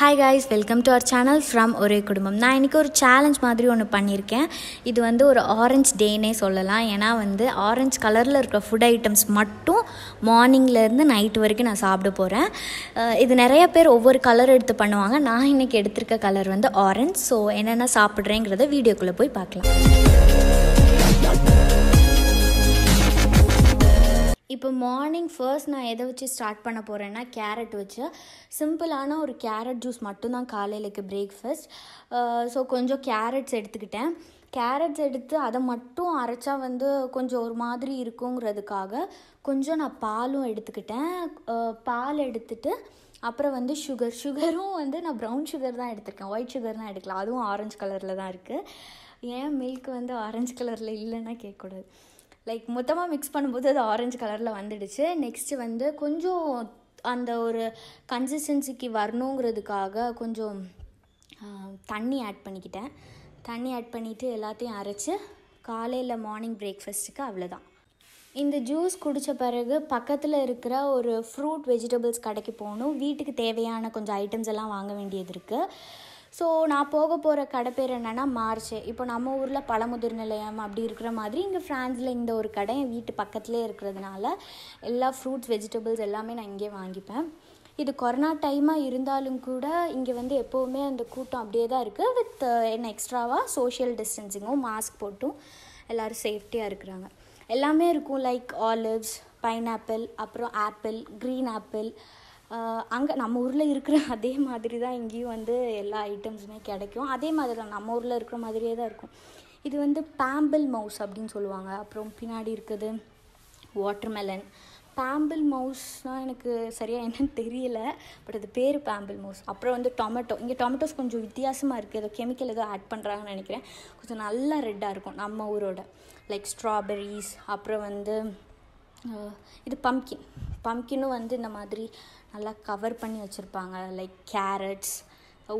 hi guys welcome to our channel from ஒரே குடும்பம் நான் இன்றைக்கி ஒரு சேலஞ்ச் மாதிரி ஒன்று பண்ணியிருக்கேன் இது வந்து ஒரு ஆரஞ்ச் டேனே சொல்லலாம் ஏன்னா வந்து ஆரஞ்சு கலரில் இருக்கிற ஃபுட் ஐட்டம்ஸ் மட்டும் மார்னிங்லேருந்து நைட் வரைக்கும் நான் சாப்பிட போகிறேன் இது நிறைய பேர் ஒவ்வொரு கலர் எடுத்து பண்ணுவாங்க நான் இன்றைக்கி எடுத்திருக்க கலர் வந்து ஆரஞ்ச் ஸோ என்னென்ன சாப்பிட்றேங்கிறத வீடியோக்குள்ளே போய் பார்க்கலாம் இப்போ மார்னிங் ஃபர்ஸ்ட் நான் எதை வச்சு ஸ்டார்ட் பண்ண போகிறேன்னா கேரட் வச்சு சிம்பிளான ஒரு கேரட் ஜூஸ் மட்டும்தான் காலையிலக்கு பிரேக்ஃபாஸ்ட் ஸோ கொஞ்சம் கேரட்ஸ் எடுத்துக்கிட்டேன் கேரட்ஸ் எடுத்து அதை மட்டும் அரைச்சா வந்து கொஞ்சம் ஒரு மாதிரி இருக்குங்கிறதுக்காக கொஞ்சம் நான் பாலும் எடுத்துக்கிட்டேன் பால் எடுத்துட்டு அப்புறம் வந்து சுகர் சுகரும் வந்து நான் ப்ரௌன் சுகர் தான் எடுத்திருக்கேன் ஒயிட் சுகர் தான் எடுக்கலாம் அதுவும் ஆரஞ்சு கலரில் தான் இருக்குது ஏன் மில்க் வந்து ஆரஞ்சு கலரில் இல்லைன்னா கேட்கக்கூடாது லைக் மொத்தமாக மிக்ஸ் பண்ணும்போது அது ஆரஞ்சு கலரில் வந்துடுச்சு நெக்ஸ்ட்டு வந்து கொஞ்சம் அந்த ஒரு கன்சிஸ்டன்சிக்கு வரணுங்கிறதுக்காக கொஞ்சம் தண்ணி ஆட் பண்ணிக்கிட்டேன் தண்ணி ஆட் பண்ணிவிட்டு எல்லாத்தையும் அரைச்சி காலையில் மார்னிங் பிரேக்ஃபஸ்ட்டுக்கு அவ்வளோதான் இந்த ஜூஸ் குடித்த பிறகு பக்கத்தில் இருக்கிற ஒரு ஃப்ரூட் வெஜிடபிள்ஸ் கடைக்கு போகணும் வீட்டுக்கு தேவையான கொஞ்சம் ஐட்டம்ஸ் எல்லாம் வாங்க வேண்டியது இருக்குது ஸோ நான் போக போகிற கடை பேர் என்னென்னா மார்ச் இப்போ நம்ம ஊரில் பழமுதிர் நிலையம் அப்படி இருக்கிற மாதிரி இங்கே ஃப்ரான்ஸில் இந்த ஒரு கடை என் வீட்டு பக்கத்துலேயே இருக்கிறதுனால எல்லா ஃப்ரூட்ஸ் வெஜிடபிள்ஸ் எல்லாமே நான் இங்கே வாங்கிப்பேன் இது கொரோனா டைமாக இருந்தாலும் கூட இங்கே வந்து எப்போவுமே அந்த கூட்டம் அப்படியே தான் இருக்குது வித் uh, என்ன எக்ஸ்ட்ராவாக சோஷியல் டிஸ்டன்சிங்கும் மாஸ்க் போட்டும் எல்லோரும் சேஃப்டியாக இருக்கிறாங்க எல்லாமே இருக்கும் லைக் ஆலிவ்ஸ் பைனாப்பிள் அப்புறம் ஆப்பிள் க்ரீன் ஆப்பிள் அங்கே நம்ம ஊரில் இருக்கிற அதே மாதிரி தான் இங்கேயும் வந்து எல்லா ஐட்டம்ஸுமே கிடைக்கும் அதே மாதிரி தான் நம்ம ஊரில் இருக்கிற மாதிரியே தான் இருக்கும் இது வந்து பேம்பிள் மவுஸ் அப்படின்னு சொல்லுவாங்க அப்புறம் பின்னாடி இருக்குது வாட்டர்மெலன் பேம்பிள் மவுஸ்னால் எனக்கு சரியாக என்னன்னு தெரியல பட் அது பேர் பேம்பிள் மவுஸ் அப்புறம் வந்து டொமேட்டோ இங்கே டொமேட்டோஸ் கொஞ்சம் வித்தியாசமாக இருக்குது ஏதோ கெமிக்கல் ஏதோ ஆட் பண்ணுறாங்கன்னு நினைக்கிறேன் கொஞ்சம் நல்லா ரெட்டாக இருக்கும் நம்ம ஊரோட லைக் ஸ்ட்ராபெரிஸ் அப்புறம் வந்து இது பம்கின் பம்கினும் வந்து இந்த மாதிரி நல்லா கவர் பண்ணி வச்சுருப்பாங்க லைக் கேரட்ஸ்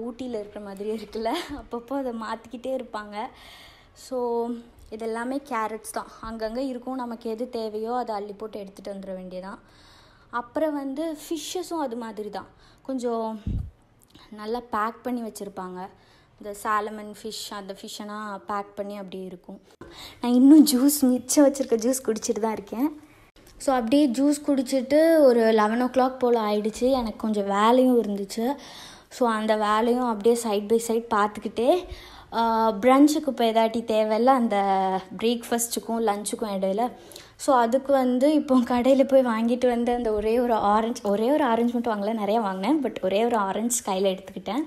ஊட்டியில் இருக்கிற மாதிரி இருக்குல்ல அப்பப்போ அதை மாற்றிக்கிட்டே இருப்பாங்க ஸோ இது எல்லாமே கேரட்ஸ் தான் அங்கங்கே இருக்கும் நமக்கு எது தேவையோ அதை அள்ளி போட்டு எடுத்துகிட்டு வந்துட வேண்டியதான் அப்புறம் வந்து ஃபிஷ்ஷஸும் அது மாதிரி தான் கொஞ்சம் நல்லா பேக் பண்ணி வச்சுருப்பாங்க இந்த சாலமன் ஃபிஷ் அந்த ஃபிஷ்ஷெல்லாம் பேக் பண்ணி அப்படி இருக்கும் நான் இன்னும் ஜூஸ் மிச்சம் வச்சுருக்க ஜூஸ் குடிச்சிட்டு தான் இருக்கேன் ஸோ அப்படியே ஜூஸ் குடிச்சிட்டு ஒரு லெவன் ஓ கிளாக் போல் ஆயிடுச்சு எனக்கு கொஞ்சம் வேலையும் இருந்துச்சு ஸோ அந்த வேலையும் அப்படியே சைட் பை சைட் பார்த்துக்கிட்டே பிரஞ்சுக்கு இப்போ எதாட்டி தேவையில்ல அந்த பிரேக்ஃபஸ்ட்டுக்கும் லஞ்சுக்கும் இடையில ஸோ அதுக்கு வந்து இப்போ கடையில் போய் வாங்கிட்டு வந்து அந்த ஒரே ஒரு ஆரஞ்ச் ஒரே ஒரு ஆரஞ்ச் மட்டும் வாங்கல நிறையா வாங்கினேன் பட் ஒரே ஒரு ஆரஞ்ச் கையில் எடுத்துக்கிட்டேன்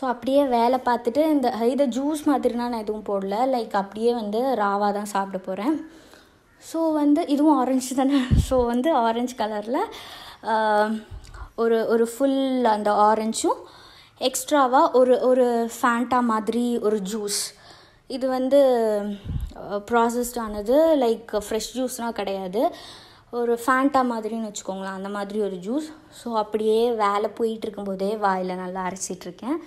ஸோ அப்படியே வேலை பார்த்துட்டு இந்த இதை ஜூஸ் மாதிரினா நான் எதுவும் போடல லைக் அப்படியே வந்து ராவாக தான் சாப்பிட போகிறேன் ஸோ வந்து இதுவும் ஆரஞ்சு தானே ஸோ வந்து ஆரஞ்சு கலரில் ஒரு ஒரு ஃபுல் அந்த ஆரஞ்சும் எக்ஸ்ட்ராவாக ஒரு ஒரு ஃபேண்டா மாதிரி ஒரு ஜூஸ் இது வந்து ப்ராசஸ்டானது லைக் ஃப்ரெஷ் ஜூஸ்னால் கிடையாது ஒரு ஃபேண்டா மாதிரின்னு வச்சுக்கோங்களேன் அந்த மாதிரி ஒரு ஜூஸ் ஸோ அப்படியே வேலை போயிட்டுருக்கும் போதே வாயில் நல்லா அரைச்சிட்ருக்கேன்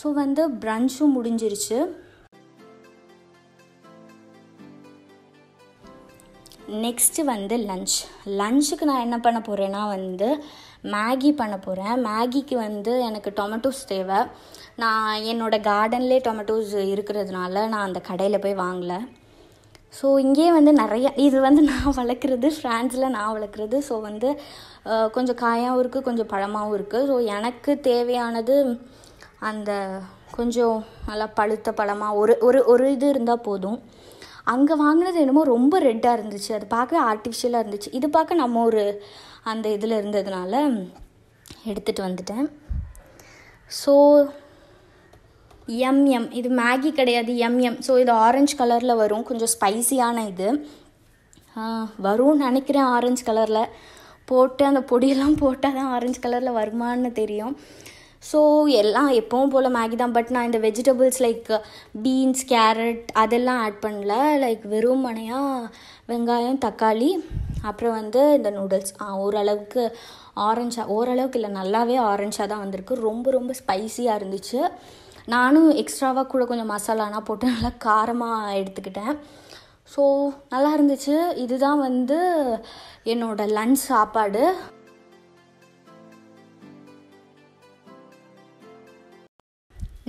ஸோ வந்து பிரஞ்சும் முடிஞ்சிருச்சு நெக்ஸ்ட்டு வந்து லஞ்ச் லஞ்சுக்கு நான் என்ன பண்ண போகிறேன்னா வந்து மேகி பண்ண போகிறேன் மேகிக்கு வந்து எனக்கு டொமேட்டோஸ் தேவை நான் என்னோடய கார்டன்லேயே டொமேட்டோஸ் இருக்கிறதுனால நான் அந்த கடையில் போய் வாங்கலை ஸோ இங்கேயே வந்து நிறைய இது வந்து நான் வளர்க்குறது ஃப்ரான்ஸில் நான் வளர்க்குறது ஸோ வந்து கொஞ்சம் காயாகவும் இருக்குது கொஞ்சம் பழமாகவும் இருக்குது ஸோ எனக்கு தேவையானது அந்த கொஞ்சம் நல்லா பழுத்த பழமாக ஒரு ஒரு ஒரு இது இருந்தால் போதும் அங்கே வாங்கினது என்னமோ ரொம்ப ரெட்டாக இருந்துச்சு அது பார்க்க ஆர்டிஃபிஷியலாக இருந்துச்சு இது பார்க்க நம்ம ஒரு அந்த இதில் இருந்ததுனால எடுத்துகிட்டு வந்துட்டேன் ஸோ எம்எம் இது மேகி கிடையாது எம்எம் ஸோ இது ஆரஞ்சு கலரில் வரும் கொஞ்சம் ஸ்பைசியான இது வரும்னு நினைக்கிறேன் ஆரஞ்சு கலரில் போட்டு அந்த பொடியெல்லாம் போட்டால் தான் ஆரஞ்சு கலரில் வருமானு தெரியும் ஸோ எல்லாம் எப்பவும் போல் மேகி தான் பட் நான் இந்த வெஜிடபிள்ஸ் லைக் பீன்ஸ் கேரட் அதெல்லாம் ஆட் பண்ணல லைக் வெறும் மனையாக வெங்காயம் தக்காளி அப்புறம் வந்து இந்த நூடுல்ஸ் ஓரளவுக்கு ஆரஞ்சாக ஓரளவுக்கு இல்லை நல்லாவே ஆரஞ்சாக தான் வந்திருக்கு ரொம்ப ரொம்ப ஸ்பைஸியாக இருந்துச்சு நானும் எக்ஸ்ட்ராவாக கூட கொஞ்சம் மசாலானா போட்டு நல்லா காரமாக எடுத்துக்கிட்டேன் ஸோ நல்லா இருந்துச்சு இதுதான் வந்து என்னோடய லன்ச் சாப்பாடு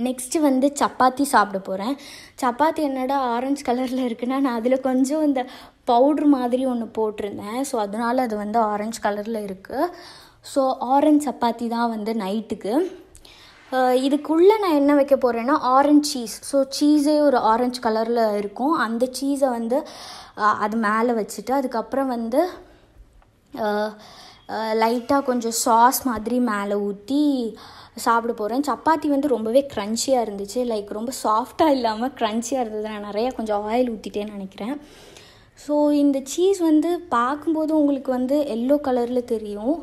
நெக்ஸ்ட்டு வந்து சப்பாத்தி சாப்பிட போகிறேன் சப்பாத்தி என்னடா ஆரஞ்சு கலரில் இருக்குன்னா நான் அதில் கொஞ்சம் இந்த பவுட்ரு மாதிரி ஒன்று போட்டிருந்தேன் ஸோ அதனால் அது வந்து ஆரஞ்சு கலரில் இருக்குது ஸோ ஆரஞ்சு சப்பாத்தி தான் வந்து நைட்டுக்கு இதுக்குள்ளே நான் என்ன வைக்க போகிறேன்னா ஆரஞ்சு சீஸ் ஸோ சீஸே ஒரு ஆரஞ்சு கலரில் இருக்கும் அந்த சீஸை வந்து அது மேலே வச்சுட்டு அதுக்கப்புறம் வந்து லைட்டாக கொஞ்சம் சாஸ் மாதிரி மேலே ஊற்றி சாப்பிட போகிறேன் சப்பாத்தி வந்து ரொம்பவே க்ரன்ச்சியாக இருந்துச்சு லைக் ரொம்ப சாஃப்டாக இல்லாமல் க்ரன்ச்சியாக இருந்தது நான் நிறையா கொஞ்சம் ஆயில் ஊற்றிட்டேன்னு நினைக்கிறேன் ஸோ இந்த சீஸ் வந்து பார்க்கும்போது உங்களுக்கு வந்து எல்லோ கலரில் தெரியும்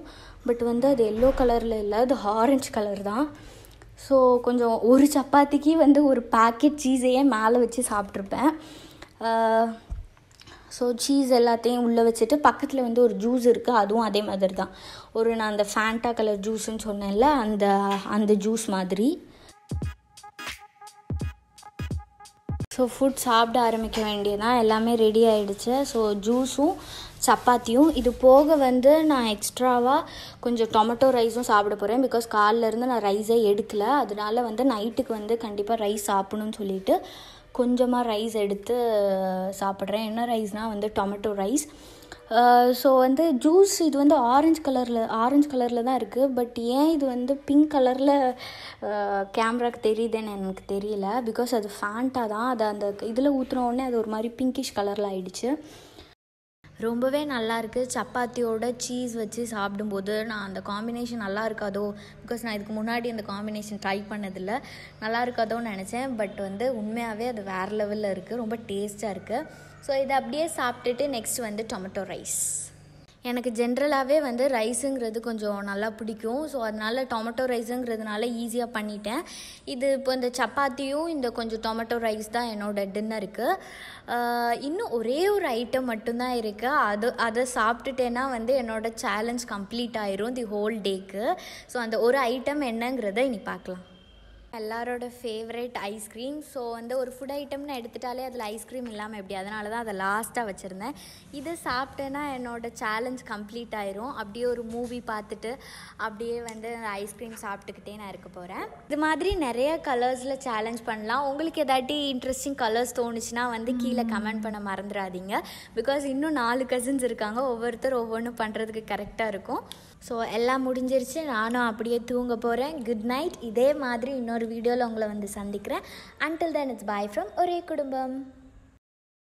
பட் வந்து அது எல்லோ கலரில் இல்லை அது ஆரஞ்சு கலர் தான் ஸோ கொஞ்சம் ஒரு சப்பாத்திக்கு வந்து ஒரு பேக்கெட் சீஸையே மேலே வச்சு சாப்பிட்ருப்பேன் ஸோ சீஸ் எல்லாத்தையும் உள்ளே வச்சுட்டு பக்கத்தில் வந்து ஒரு ஜூஸ் இருக்குது அதுவும் அதே மாதிரி தான் ஒரு நான் அந்த ஃபேண்டா கலர் ஜூஸ்ன்னு சொன்னேன்ல அந்த அந்த ஜூஸ் மாதிரி ஸோ ஃபுட் சாப்பிட ஆரம்பிக்க வேண்டியதான் எல்லாமே ரெடி ஆகிடுச்சு ஸோ ஜூஸும் சப்பாத்தியும் இது போக வந்து நான் எக்ஸ்ட்ராவாக கொஞ்சம் டொமேட்டோ ரைஸும் சாப்பிட போகிறேன் பிகாஸ் காலிலேருந்து நான் ரைஸே எடுக்கலை அதனால வந்து நைட்டுக்கு வந்து கண்டிப்பாக ரைஸ் சாப்பிடணும்னு சொல்லிட்டு கொஞ்சமாக ரைஸ் எடுத்து சாப்பிட்றேன் என்ன ரைஸ்னால் வந்து டொமேட்டோ ரைஸ் ஸோ வந்து ஜூஸ் இது வந்து ஆரஞ்சு கலரில் ஆரஞ்சு கலரில் தான் இருக்குது பட் ஏன் இது வந்து பிங்க் கலரில் கேமராக்கு தெரியுதுன்னு எனக்கு தெரியல பிகாஸ் அது ஃபேண்ட்டாக தான் அதை அந்த இதில் ஊற்றுன உடனே அது ஒரு மாதிரி பிங்கிஷ் கலரில் ஆயிடுச்சு ரொம்பவே நல்லாயிருக்கு சப்பாத்தியோட சீஸ் வச்சு சாப்பிடும்போது நான் அந்த காம்பினேஷன் நல்லா இருக்காதோ பிகாஸ் நான் இதுக்கு முன்னாடி அந்த காம்பினேஷன் ட்ரை பண்ணதில்லை நல்லா இருக்காதோன்னு நினச்சேன் பட் வந்து உண்மையாகவே அது வேறு லெவலில் இருக்குது ரொம்ப டேஸ்ட்டாக இருக்குது ஸோ இதை அப்படியே சாப்பிட்டுட்டு நெக்ஸ்ட் வந்து டொமேட்டோ ரைஸ் எனக்கு ஜென்ரலாகவே வந்து ரைஸுங்கிறது கொஞ்சம் நல்லா பிடிக்கும் ஸோ அதனால் டொமேட்டோ ரைஸுங்கிறதுனால ஈஸியாக பண்ணிட்டேன் இது இப்போ இந்த சப்பாத்தியும் இந்த கொஞ்சம் டொமேட்டோ ரைஸ் தான் என்னோடய டின்னருக்கு இன்னும் ஒரே ஒரு ஐட்டம் மட்டும்தான் இருக்குது அது அதை சாப்பிட்டுட்டேன்னா வந்து என்னோடய சேலஞ்ச் கம்ப்ளீட் ஆயிரும் தி ஹோல் டேக்கு ஸோ அந்த ஒரு ஐட்டம் என்னங்கிறத இனி பார்க்கலாம் எல்லாரோட ஃபேவரட் ஐஸ்கிரீம் ஸோ வந்து ஒரு ஃபுட் ஐட்டம்னு எடுத்துட்டாலே அதில் ஐஸ்கிரீம் இல்லாமல் எப்படி அதனால தான் அதை லாஸ்ட்டாக வச்சுருந்தேன் இதை சாப்பிட்டேன்னா என்னோடய சேலஞ்ச் கம்ப்ளீட் ஆயிரும் அப்படியே ஒரு மூவி பார்த்துட்டு அப்படியே வந்து ஐஸ்கிரீம் சாப்பிட்டுக்கிட்டே நான் இருக்க போகிறேன் இது மாதிரி நிறைய கலர்ஸில் சேலஞ்ச் பண்ணலாம் உங்களுக்கு எதாட்டி இன்ட்ரெஸ்டிங் கலர்ஸ் தோணுச்சுன்னா வந்து கீழே கமெண்ட் பண்ண மறந்துடாதீங்க பிகாஸ் இன்னும் நாலு கசின்ஸ் இருக்காங்க ஒவ்வொருத்தர் ஒவ்வொன்றும் பண்ணுறதுக்கு கரெக்டாக இருக்கும் ஸோ எல்லாம் முடிஞ்சிருச்சு நானும் அப்படியே தூங்க போகிறேன் குட் நைட் இதே மாதிரி இன்னொரு வீடியோவில் உங்களை வந்து சந்திக்கிறேன் until then it's bye from ஒரே குடும்பம்